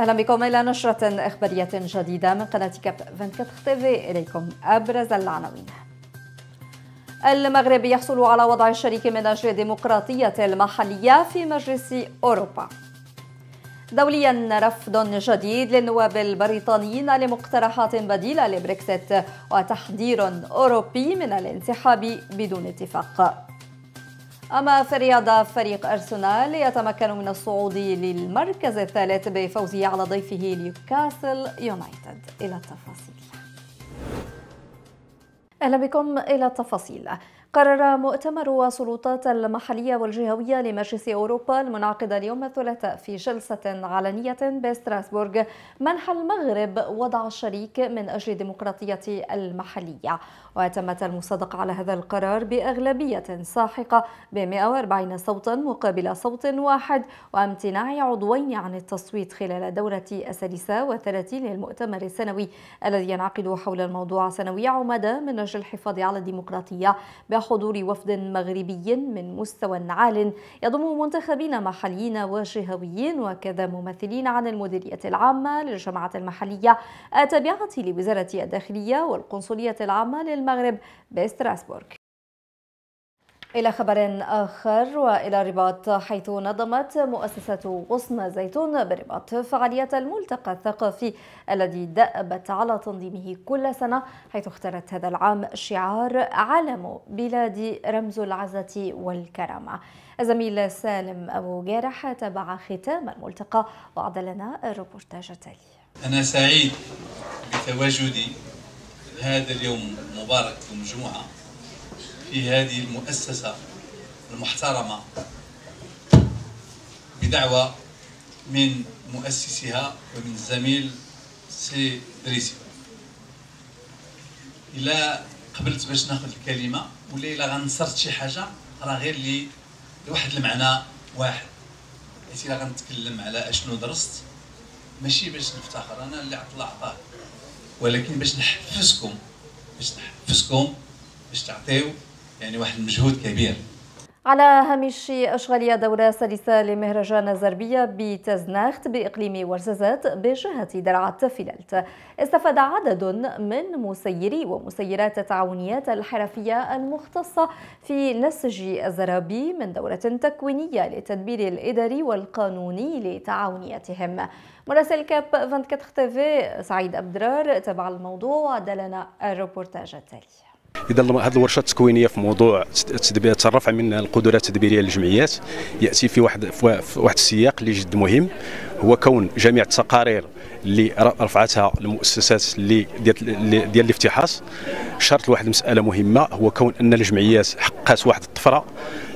اهلا بكم الى نشره اخباريه جديده من قناه كاب 24 تي اليكم ابرز العناوين. المغرب يحصل على وضع الشريك من اجل الديمقراطيه المحليه في مجلس اوروبا. دوليا رفض جديد للنواب البريطانيين لمقترحات بديله لبريكسيت وتحذير اوروبي من الانسحاب بدون اتفاق. أما في الرياضة فريق أرسنال يتمكن من الصعود للمركز الثالث بفوزه على ضيفه نيوكاسل يونايتد إلى التفاصيل أهلا بكم إلى التفاصيل قرر مؤتمر السلطات المحلية والجهوية لمجلس أوروبا المنعقد اليوم الثلاثاء في جلسة علنية بستراسبورغ منح المغرب وضع الشريك من أجل الديمقراطية المحلية وتمت المصادقة على هذا القرار بأغلبية ساحقة ب 140 صوتا مقابل صوت واحد وامتناع عضوين عن التصويت خلال دورة السادسة والثلاثين للمؤتمر السنوي الذي ينعقد حول الموضوع سنوي عمدة من لاجل الحفاظ على الديمقراطية بحضور وفد مغربي من مستوى عال يضم منتخبين محليين وجهويين وكذا ممثلين عن المديرية العامة للجماعة المحلية التابعة لوزارة الداخلية والقنصلية العامة للمغرب بستراسبورغ إلى خبر آخر وإلى رباط حيث نظمت مؤسسة غصن زيتون برباط فعالية الملتقى الثقافي الذي دأبت على تنظيمه كل سنة حيث اختارت هذا العام شعار علم بلادي رمز العزة والكرامة الزميل سالم أبو جارح تابع ختام الملتقى وعد لنا الروبورتاج التالي أنا سعيد بتواجدي هذا اليوم مبارك في المجموعة في هذه المؤسسة المحترمة بدعوة من مؤسسها ومن الزميل سي دريسي إلا قبلت باش ناخذ الكلمة ولا إلا غنصرت شي حاجة راه غير لي لواحد المعنى واحد حيت إلا غنتكلم على أشنو درست ماشي باش نفتخر أنا اللي عطل عطاه ولكن باش نحفزكم باش نحفزكم باش تعطيو يعني واحد المجهود كبير على هامش أشغال دورة سادسة لمهرجان الزربية بتزناخت بإقليم ورززات بجهة درعة فيلالت استفاد عدد من مسيري ومسيرات التعاونيات الحرفية المختصة في نسج الزرابي من دورة تكوينية للتدبير الإداري والقانوني لتعاونياتهم مراسل كاب 24 تي في سعيد أبدرار تابع الموضوع ودلنا الروبورتاج التالي اذا هذه الورشه التكوينيه في موضوع الرفع من القدرات التدبيريه للجمعيات ياتي في واحد في واحد السياق اللي جد مهم هو كون جميع التقارير اللي رفعتها المؤسسات اللي ديال ديال الافتحاص شرط لواحد المساله مهمه هو كون ان الجمعيات حقات واحد الطفره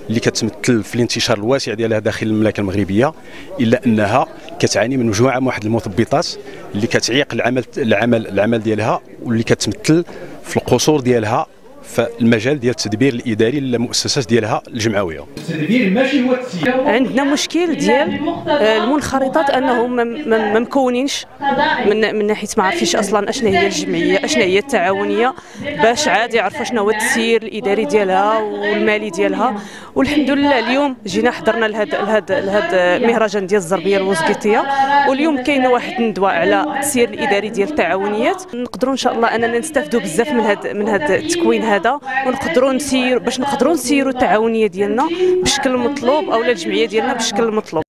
اللي كتمثل في الانتشار الواسع ديالها داخل المملكه المغربيه الا انها كتعاني من مجموعه من واحد المثبطات اللي كتعيق العمل العمل العمل ديالها واللي كتمثل في القصور ديالها فالمجال ديال التدبير الاداري للمؤسسات ديالها الجمعويه التدبير ماشي هو التسيير عندنا مشكل ديال المنخرطات انهم ما مكونينش من, ناحيه ما عارفينش اصلا اشنا هي الجمعيه اشنا هي التعاونيه باش عاد يعرفوا شنو هو التسيير الاداري ديالها والمالي ديالها والحمد لله اليوم جينا حضرنا لهذا لهذا لهذا مهرجان ديال الزربيه الوزقيطيه واليوم كاينه واحد الندوه على التسيير الاداري ديال التعاونيات نقدروا ان شاء الله اننا نستافدوا بزاف من هذا من هذا التكوين هذا ونقدروا نسير باش نقدروا نسيروا التعاونيه ديالنا بشكل مطلوب اولا الجمعيه ديالنا بشكل مطلوب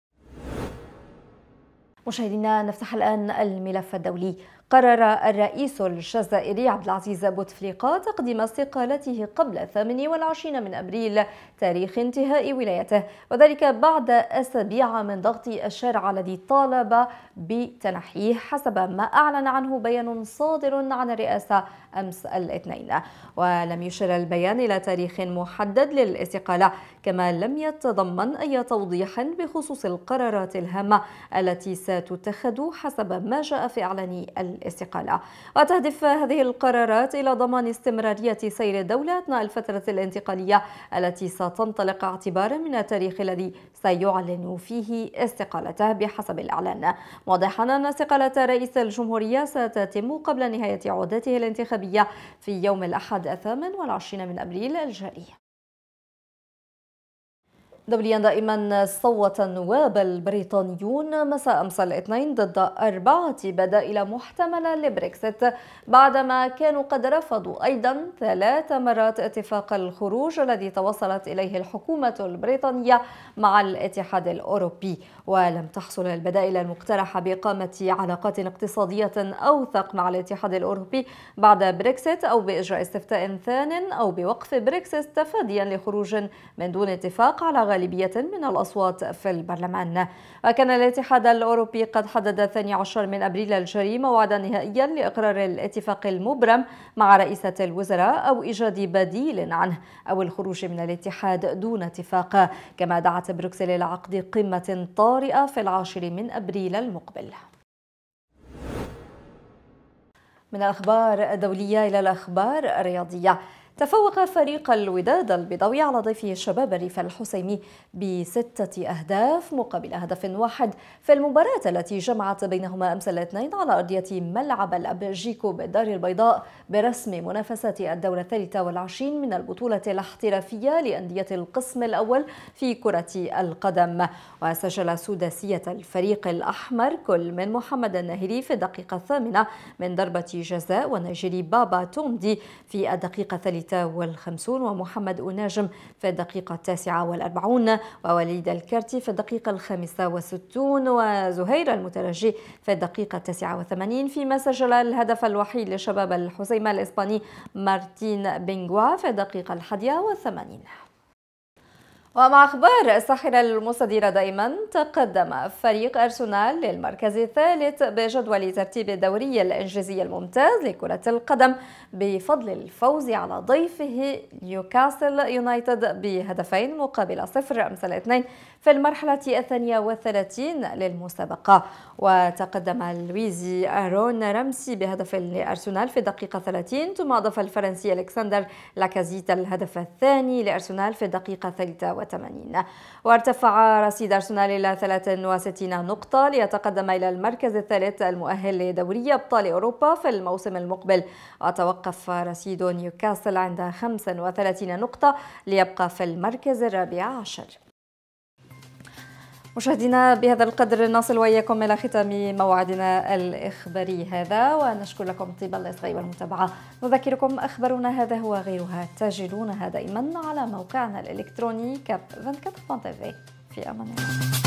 مشاهدينا نفتح الآن الملف الدولي قرر الرئيس الجزائري عبد العزيز بوتفليقة تقديم استقالته قبل 28 من أبريل تاريخ انتهاء ولايته وذلك بعد أسابيع من ضغط الشارع الذي طالب بتنحيه حسب ما أعلن عنه بيان صادر عن الرئاسة أمس الاثنين ولم يشر البيان إلى تاريخ محدد للاستقالة كما لم يتضمن أي توضيح بخصوص القرارات الهامة التي ستتخذ حسب ما جاء في إعلان الاستقالة وتهدف هذه القرارات إلى ضمان استمرارية سير الدولة أثناء الفترة الانتقالية التي ستنطلق اعتبارا من التاريخ الذي سيعلن فيه استقالته بحسب الإعلان واضحا أن استقالة رئيس الجمهورية ستتم قبل نهاية عودته الانتخابية في يوم الأحد الثامن والعشرين من أبريل الجاري دوليا دائما صوت النواب البريطانيون مساء أمس الاثنين ضد أربعة بدائل محتملة لبريكسيت بعدما كانوا قد رفضوا أيضا ثلاث مرات اتفاق الخروج الذي توصلت إليه الحكومة البريطانية مع الاتحاد الأوروبي ولم تحصل البدائل المقترحة بإقامة علاقات اقتصادية أوثق مع الاتحاد الأوروبي بعد بريكسيت أو بإجراء استفتاء ثان أو بوقف بريكسيت تفاديا لخروج من دون اتفاق على غالب غالبية من الأصوات في البرلمان وكان الاتحاد الأوروبي قد حدد 12 من أبريل الجاري موعدا نهائيا لإقرار الاتفاق المبرم مع رئيسة الوزراء أو إيجاد بديل عنه أو الخروج من الاتحاد دون اتفاق كما دعت بروكسل لعقد قمة طارئة في العاشر من أبريل المقبل من الأخبار الدولية إلى الأخبار الرياضية تفوق فريق الوداد البيضاوي على ضيفه الشباب الريف الحسيمي بستة أهداف مقابل هدف واحد في المباراة التي جمعت بينهما أمس الاثنين على أرضية ملعب الأبجيكو بالدار البيضاء برسم منافسة الدورة الثالثة والعشرين من البطولة الاحترافية لأندية القسم الأول في كرة القدم وسجل سداسية الفريق الأحمر كل من محمد النهري في الدقيقة الثامنة من ضربة جزاء ونيجيري بابا تومدي في الدقيقة الثالثة الثالثة والخمسون ومحمد أناجم في الدقيقة التاسعة والأربعون ووليد الكرتي في الدقيقة الخامسة والستون وزهير المترجي في الدقيقة التاسعة وثمانين فيما سجل الهدف الوحيد لشباب الحسيمة الإسباني مارتين بينغوا في الدقيقة الحادية والثمانين ومع أخبار الساحرة المصدرة دائما تقدم فريق أرسنال للمركز الثالث بجدول ترتيب الدوري الإنجليزي الممتاز لكرة القدم بفضل الفوز على ضيفه نيوكاسل يونايتد بهدفين مقابل صفر أمس الاثنين في المرحلة الثانية والثلاثين للمسابقة وتقدم لويزي أرون رمسي بهدف لأرسنال في الدقيقة 30 ثم أضاف الفرنسي ألكسندر لاكازيت الهدف الثاني لأرسنال في الدقيقة 33 86 وارتفع رصيد أرسنال إلى 63 نقطة ليتقدم إلى المركز الثالث المؤهل لدوري أبطال أوروبا في الموسم المقبل وتوقف رصيد نيوكاسل عند 35 نقطة ليبقى في المركز الرابع عشر مشاهدينا بهذا القدر نصل واياكم الى ختام موعدنا الاخباري هذا ونشكر لكم طيب الاصغاء والمتابعه نذكركم اخبارنا هذا وغيرها تجدونها دائما على موقعنا الالكتروني كاب 24.tv في امان الله